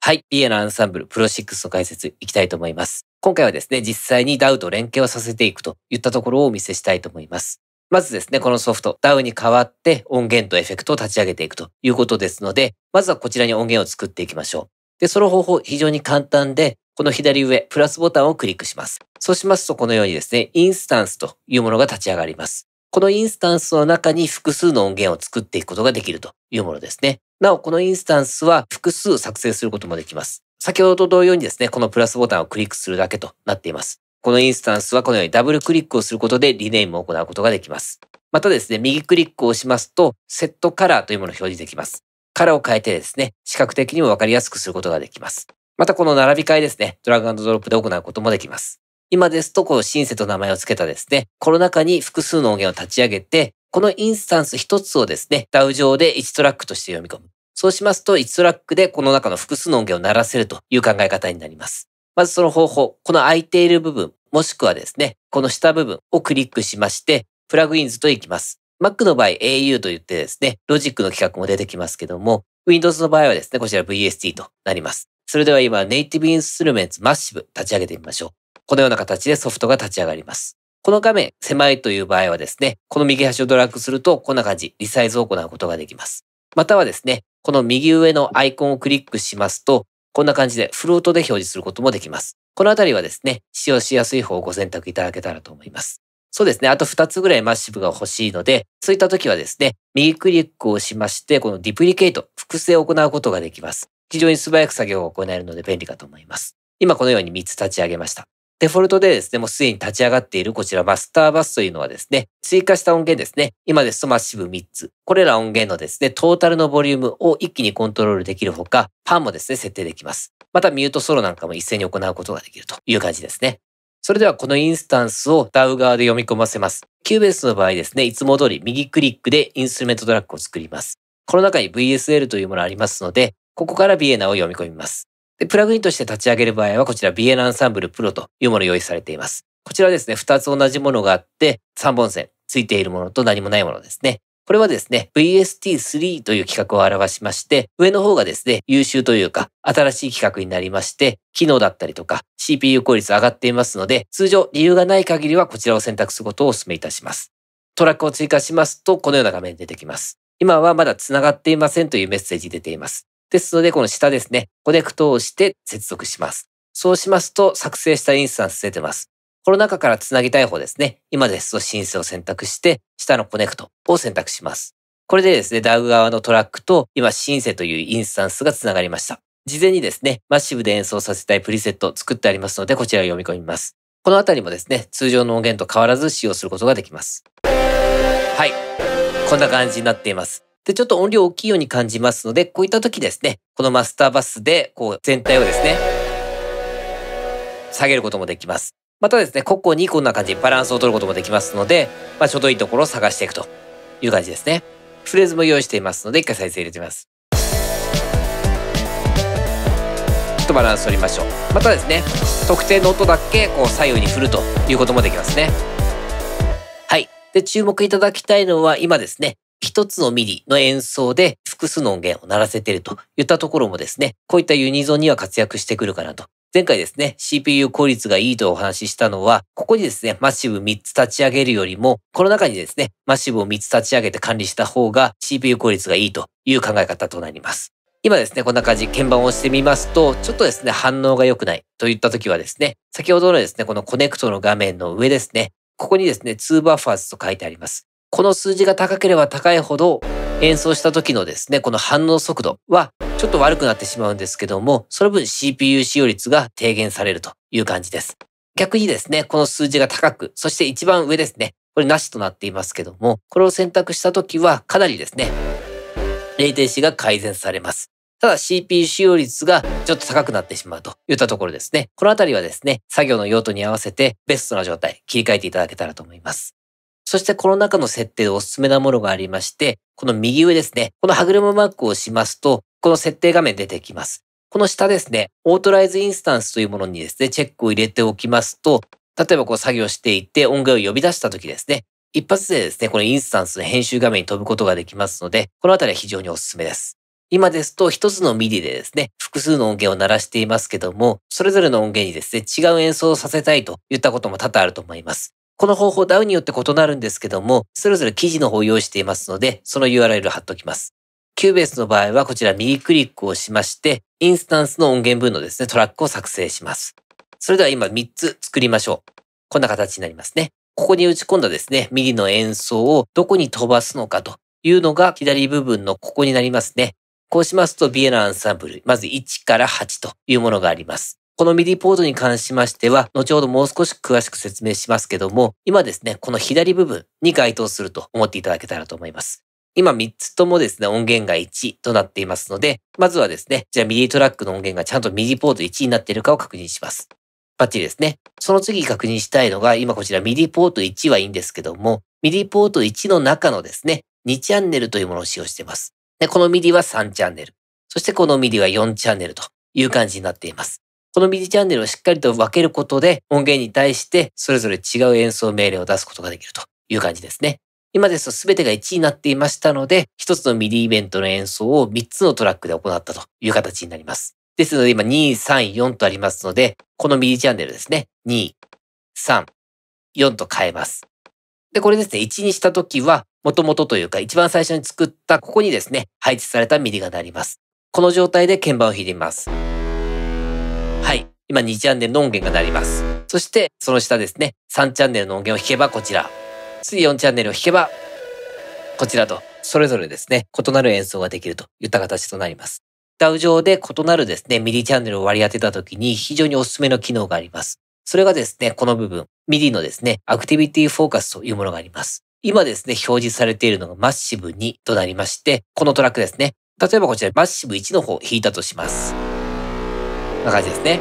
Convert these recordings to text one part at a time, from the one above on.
はい。家のアンサンブル、プロ6の解説いきたいと思います。今回はですね、実際に DAO と連携をさせていくといったところをお見せしたいと思います。まずですね、このソフト、DAO に代わって音源とエフェクトを立ち上げていくということですので、まずはこちらに音源を作っていきましょう。で、その方法非常に簡単で、この左上、プラスボタンをクリックします。そうしますと、このようにですね、インスタンスというものが立ち上がります。このインスタンスの中に複数の音源を作っていくことができるというものですね。なお、このインスタンスは複数作成することもできます。先ほど同様にですね、このプラスボタンをクリックするだけとなっています。このインスタンスはこのようにダブルクリックをすることでリネームを行うことができます。またですね、右クリックを押しますと、セットカラーというものを表示できます。カラーを変えてですね、視覚的にもわかりやすくすることができます。またこの並び替えですね、ドラッグドロップで行うこともできます。今ですと、このシンセと名前を付けたですね、この中に複数の音源を立ち上げて、このインスタンス一つをですね、ダウ上で1トラックとして読み込む。そうしますと、1トラックでこの中の複数の音源を鳴らせるという考え方になります。まずその方法、この空いている部分、もしくはですね、この下部分をクリックしまして、プラグインズといきます。Mac の場合 au と言ってですね、ロジックの規格も出てきますけども、Windows の場合はですね、こちら VST となります。それでは今、ネイティブインストゥルメンツマッシブ立ち上げてみましょう。このような形でソフトが立ち上がります。この画面、狭いという場合はですね、この右端をドラッグすると、こんな感じ、リサイズを行うことができます。またはですね、この右上のアイコンをクリックしますと、こんな感じでフロートで表示することもできます。このあたりはですね、使用しやすい方をご選択いただけたらと思います。そうですね。あと2つぐらいマッシブが欲しいので、そういった時はですね、右クリックをしまして、このディプリケート、複製を行うことができます。非常に素早く作業が行えるので便利かと思います。今このように3つ立ち上げました。デフォルトでですね、もうすでに立ち上がっているこちらマスターバスというのはですね、追加した音源ですね、今ですとマッシブ3つ、これら音源のですね、トータルのボリュームを一気にコントロールできるほか、パンもですね、設定できます。またミュートソロなんかも一斉に行うことができるという感じですね。それではこのインスタンスを d a 側で読み込ませます。Cubase の場合ですね、いつも通り右クリックでインストゥルメントトラックを作ります。この中に VSL というものがありますので、ここからビエナを読み込みます。で、プラグインとして立ち上げる場合は、こちら BN アンサンブルプロというものを用意されています。こちらですね、2つ同じものがあって、3本線ついているものと何もないものですね。これはですね、VST3 という企画を表しまして、上の方がですね、優秀というか、新しい企画になりまして、機能だったりとか、CPU 効率上がっていますので、通常理由がない限りはこちらを選択することをお勧めいたします。トラックを追加しますと、このような画面に出てきます。今はまだ繋がっていませんというメッセージ出ています。ですので、この下ですね、コネクトをして接続します。そうしますと、作成したインスタンス出てます。この中からつなぎたい方ですね、今ですと申請を選択して、下のコネクトを選択します。これでですね、DAG 側のトラックと、今、シンセというインスタンスがつながりました。事前にですね、マッシブで演奏させたいプリセットを作ってありますので、こちらを読み込みます。このあたりもですね、通常の音源と変わらず使用することができます。はい。こんな感じになっています。で、ちょっと音量大きいように感じますので、こういった時ですね、このマスターバスで、こう、全体をですね、下げることもできます。またですね、ここにこんな感じ、バランスを取ることもできますので、まあ、ちょうどいいところを探していくという感じですね。フレーズも用意していますので、一回再生入れてみます。ちょっとバランス取りましょう。またですね、特定の音だけ、こう、左右に振るということもできますね。はい。で、注目いただきたいのは、今ですね、一つのミリの演奏で複数の音源を鳴らせているといったところもですね、こういったユニゾンには活躍してくるかなと。前回ですね、CPU 効率がいいとお話ししたのは、ここにですね、マシブ3つ立ち上げるよりも、この中にですね、マシブを3つ立ち上げて管理した方が CPU 効率がいいという考え方となります。今ですね、こんな感じ、鍵盤を押してみますと、ちょっとですね、反応が良くないといった時はですね、先ほどのですね、このコネクトの画面の上ですね、ここにですね、2バッファーズと書いてあります。この数字が高ければ高いほど演奏した時のですね、この反応速度はちょっと悪くなってしまうんですけども、その分 CPU 使用率が低減されるという感じです。逆にですね、この数字が高く、そして一番上ですね、これなしとなっていますけども、これを選択した時はかなりですね、レインシーが改善されます。ただ CPU 使用率がちょっと高くなってしまうといったところですね。このあたりはですね、作業の用途に合わせてベストな状態切り替えていただけたらと思います。そしてこの中の設定でおすすめなものがありまして、この右上ですね、この歯車マークをしますと、この設定画面出てきます。この下ですね、オートライズインスタンスというものにですね、チェックを入れておきますと、例えばこう作業していて音源を呼び出した時ですね、一発でですね、このインスタンスの編集画面に飛ぶことができますので、このあたりは非常におすすめです。今ですと一つの MIDI でですね、複数の音源を鳴らしていますけども、それぞれの音源にですね、違う演奏をさせたいといったことも多々あると思います。この方法ダウによって異なるんですけども、それぞれ記事の方を用意していますので、その URL を貼っておきます。キューベースの場合はこちら右クリックをしまして、インスタンスの音源分のですね、トラックを作成します。それでは今3つ作りましょう。こんな形になりますね。ここに打ち込んだですね、ミリの演奏をどこに飛ばすのかというのが左部分のここになりますね。こうしますと、ビエナアンサンブル、まず1から8というものがあります。このミディポートに関しましては、後ほどもう少し詳しく説明しますけども、今ですね、この左部分に該当すると思っていただけたらと思います。今3つともですね、音源が1となっていますので、まずはですね、じゃあミディトラックの音源がちゃんとミディポート1になっているかを確認します。バッチリですね。その次確認したいのが、今こちらミディポート1はいいんですけども、ミディポート1の中のですね、2チャンネルというものを使用しています。で、このミディは3チャンネル。そしてこのミディは4チャンネルという感じになっています。このミディチャンネルをしっかりと分けることで、音源に対してそれぞれ違う演奏命令を出すことができるという感じですね。今ですと全てが1になっていましたので、1つのミディイベントの演奏を3つのトラックで行ったという形になります。ですので今2、3、4とありますので、このミディチャンネルですね。2、3、4と変えます。で、これですね、1にしたときは、元々というか一番最初に作ったここにですね、配置されたミディがなります。この状態で鍵盤を弾いてみます。はい。今2チャンネルの音源がなります。そして、その下ですね、3チャンネルの音源を弾けばこちら。次4チャンネルを弾けば、こちらと、それぞれですね、異なる演奏ができるといった形となります。ダウ上で異なるですね、ミディチャンネルを割り当てた時に非常におすすめの機能があります。それがですね、この部分、ミディのですね、アクティビティフォーカスというものがあります。今ですね、表示されているのがマッシブ2となりまして、このトラックですね。例えばこちらマッシブ1の方を弾いたとします。な感じですね。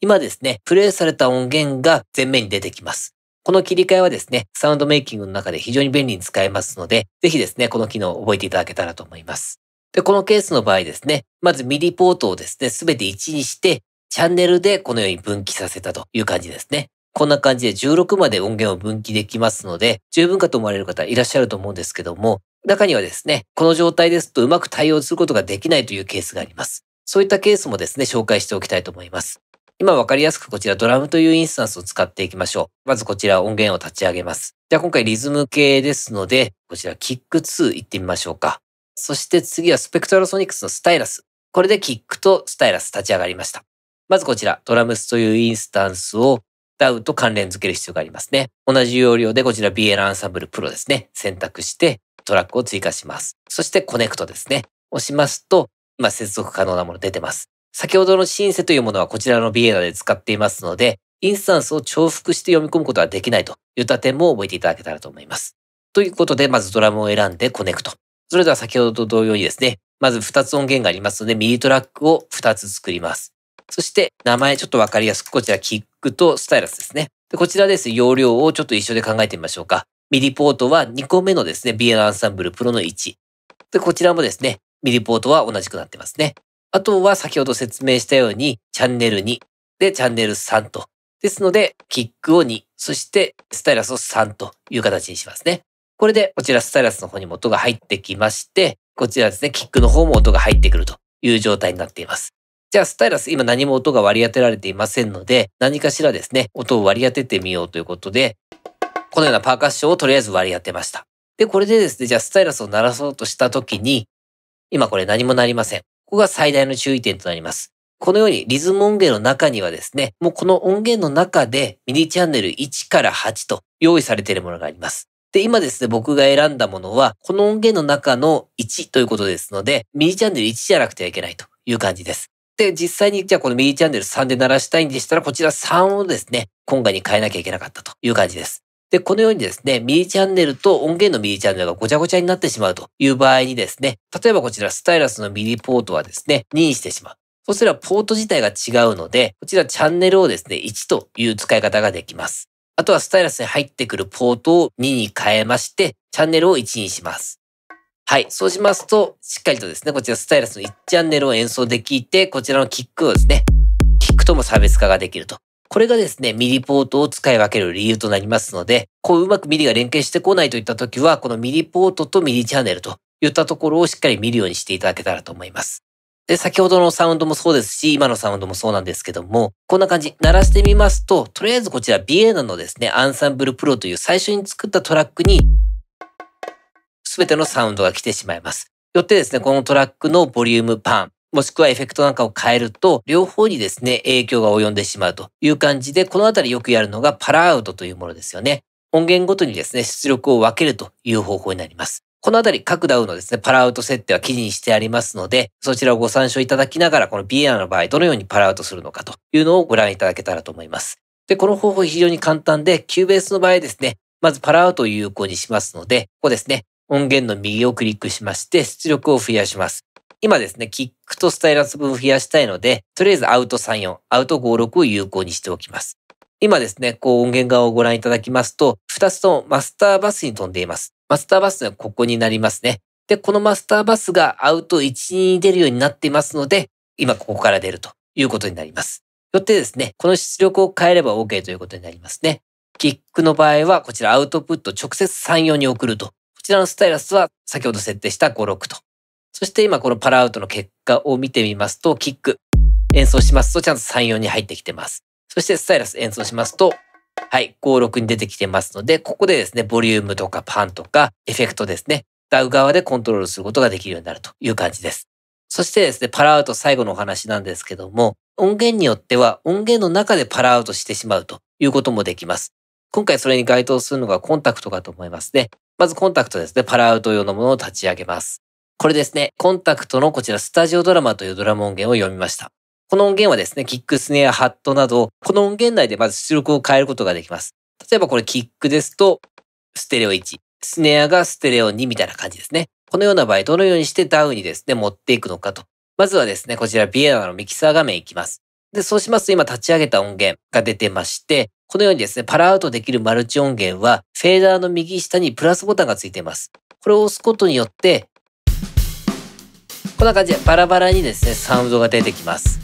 今ですね、プレイされた音源が前面に出てきます。この切り替えはですね、サウンドメイキングの中で非常に便利に使えますので、ぜひですね、この機能を覚えていただけたらと思います。で、このケースの場合ですね、まずミリポートをですね、すべて1にして、チャンネルでこのように分岐させたという感じですね。こんな感じで16まで音源を分岐できますので、十分かと思われる方いらっしゃると思うんですけども、中にはですね、この状態ですとうまく対応することができないというケースがあります。そういったケースもですね、紹介しておきたいと思います。今わかりやすくこちらドラムというインスタンスを使っていきましょう。まずこちら音源を立ち上げます。じゃあ今回リズム系ですので、こちらキック2行ってみましょうか。そして次はスペクトラソニクスのスタイラス。これでキックとスタイラス立ち上がりました。まずこちら、ドラムスというインスタンスをダウと関連付ける必要がありますね。同じ要領でこちら BL アンサンブルプロですね。選択してトラックを追加します。そしてコネクトですね。押しますと、今接続可能なもの出てます。先ほどのシンセというものはこちらのビエナで使っていますので、インスタンスを重複して読み込むことはできないといった点も覚えていただけたらと思います。ということで、まずドラムを選んでコネクト。それでは先ほどと同様にですね、まず2つ音源がありますので、ミニトラックを2つ作ります。そして、名前ちょっとわかりやすく、こちらキックとスタイラスですね。でこちらです。容量をちょっと一緒で考えてみましょうか。ミディポートは2個目のですね、ビエナアンサンブルプロの1。で、こちらもですね、ミリポートは同じくなってますね。あとは先ほど説明したように、チャンネル2、で、チャンネル3と。ですので、キックを2、そしてスタイラスを3という形にしますね。これで、こちらスタイラスの方にも音が入ってきまして、こちらですね、キックの方も音が入ってくるという状態になっています。じゃあ、スタイラス、今何も音が割り当てられていませんので、何かしらですね、音を割り当ててみようということで、このようなパーカッションをとりあえず割り当てました。で、これでですね、じゃあスタイラスを鳴らそうとした時に、今これ何もなりません。ここが最大の注意点となります。このようにリズム音源の中にはですね、もうこの音源の中でミニチャンネル1から8と用意されているものがあります。で、今ですね、僕が選んだものは、この音源の中の1ということですので、ミニチャンネル1じゃなくてはいけないという感じです。で、実際に、じゃあこのミニチャンネル3で鳴らしたいんでしたら、こちら3をですね、今回に変えなきゃいけなかったという感じです。で、このようにですね、ミリチャンネルと音源のミリチャンネルがごちゃごちゃになってしまうという場合にですね、例えばこちらスタイラスのミリポートはですね、2にしてしまう。そうすればポート自体が違うので、こちらチャンネルをですね、1という使い方ができます。あとはスタイラスに入ってくるポートを2に変えまして、チャンネルを1にします。はい。そうしますと、しっかりとですね、こちらスタイラスの1チャンネルを演奏できて、こちらのキックをですね、キックとも差別化ができるとこれがですね、ミリポートを使い分ける理由となりますので、こううまくミリが連携してこないといった時は、このミリポートとミリチャンネルといったところをしっかり見るようにしていただけたらと思います。で、先ほどのサウンドもそうですし、今のサウンドもそうなんですけども、こんな感じ、鳴らしてみますと、とりあえずこちら BA のですね、アンサンブルプロという最初に作ったトラックに、すべてのサウンドが来てしまいます。よってですね、このトラックのボリュームパン、もしくはエフェクトなんかを変えると、両方にですね、影響が及んでしまうという感じで、このあたりよくやるのがパラアウトというものですよね。音源ごとにですね、出力を分けるという方法になります。このあたり各ダウンのですね、パラアウト設定は記事にしてありますので、そちらをご参照いただきながら、このビアの場合、どのようにパラアウトするのかというのをご覧いただけたらと思います。で、この方法非常に簡単で、Cubase の場合ですね、まずパラアウトを有効にしますので、ここですね、音源の右をクリックしまして、出力を増やします。今ですね、キックとスタイラス分増やしたいので、とりあえずアウト34、アウト56を有効にしておきます。今ですね、こう音源側をご覧いただきますと、2つともマスターバスに飛んでいます。マスターバスはここになりますね。で、このマスターバスがアウト1に出るようになっていますので、今ここから出るということになります。よってですね、この出力を変えれば OK ということになりますね。キックの場合は、こちらアウトプット直接34に送ると。こちらのスタイラスは先ほど設定した56とそして今このパラアウトの結果を見てみますと、キック。演奏しますとちゃんと3、4に入ってきてます。そしてスタイラス演奏しますと、はい、5、6に出てきてますので、ここでですね、ボリュームとかパンとかエフェクトですね、ダウ側でコントロールすることができるようになるという感じです。そしてですね、パラアウト最後のお話なんですけども、音源によっては音源の中でパラアウトしてしまうということもできます。今回それに該当するのがコンタクトかと思いますね。まずコンタクトですね、パラアウト用のものを立ち上げます。これですね、コンタクトのこちらスタジオドラマというドラマ音源を読みました。この音源はですね、キックスネア、ハットなど、この音源内でまず出力を変えることができます。例えばこれキックですと、ステレオ1、スネアがステレオ2みたいな感じですね。このような場合、どのようにしてダウンにですね、持っていくのかと。まずはですね、こちらビエナのミキサー画面いきます。で、そうしますと今立ち上げた音源が出てまして、このようにですね、パラアウトできるマルチ音源は、フェーダーの右下にプラスボタンがついています。これを押すことによって、こんな感じでバラバラにですね、サウンドが出てきます。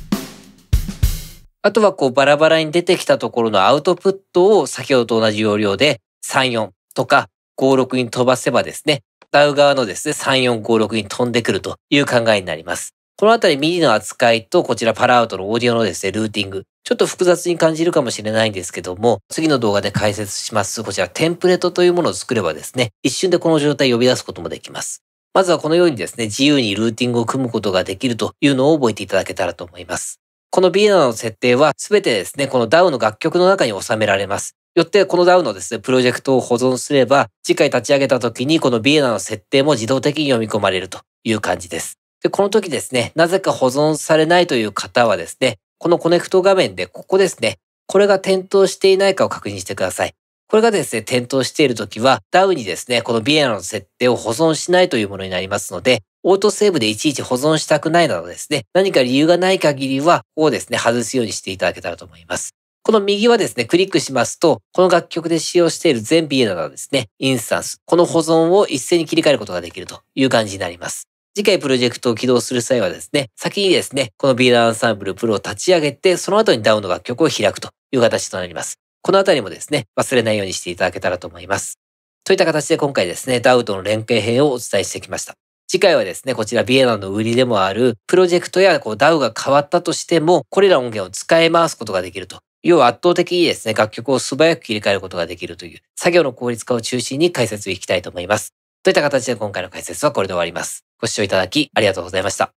あとはこうバラバラに出てきたところのアウトプットを先ほどと同じ要領で3、4とか5、6に飛ばせばですね、ダウ側のですね、3、4、5、6に飛んでくるという考えになります。このあたり右の扱いとこちらパラアウトのオーディオのですね、ルーティング。ちょっと複雑に感じるかもしれないんですけども、次の動画で解説します、こちらテンプレートというものを作ればですね、一瞬でこの状態呼び出すこともできます。まずはこのようにですね、自由にルーティングを組むことができるというのを覚えていただけたらと思います。このビーナの設定はすべてですね、この DAO の楽曲の中に収められます。よって、この DAO のですね、プロジェクトを保存すれば、次回立ち上げた時にこのビーナの設定も自動的に読み込まれるという感じです。で、この時ですね、なぜか保存されないという方はですね、このコネクト画面でここですね、これが点灯していないかを確認してください。これがですね、点灯しているときは、ダウにですね、このビエナの設定を保存しないというものになりますので、オートセーブでいちいち保存したくないなどですね、何か理由がない限りは、ここをですね、外すようにしていただけたらと思います。この右はですね、クリックしますと、この楽曲で使用している全ビエなどですね、インスタンス、この保存を一斉に切り替えることができるという感じになります。次回プロジェクトを起動する際はですね、先にですね、このビエナアンサンブルプロを立ち上げて、その後にダウンの楽曲を開くという形となります。このあたりもですね、忘れないようにしていただけたらと思います。といった形で今回ですね、ダウとの連携編をお伝えしてきました。次回はですね、こちらビエナの売りでもある、プロジェクトやこう DAO が変わったとしても、これら音源を使い回すことができると。要は圧倒的にですね、楽曲を素早く切り替えることができるという、作業の効率化を中心に解説をいきたいと思います。といった形で今回の解説はこれで終わります。ご視聴いただきありがとうございました。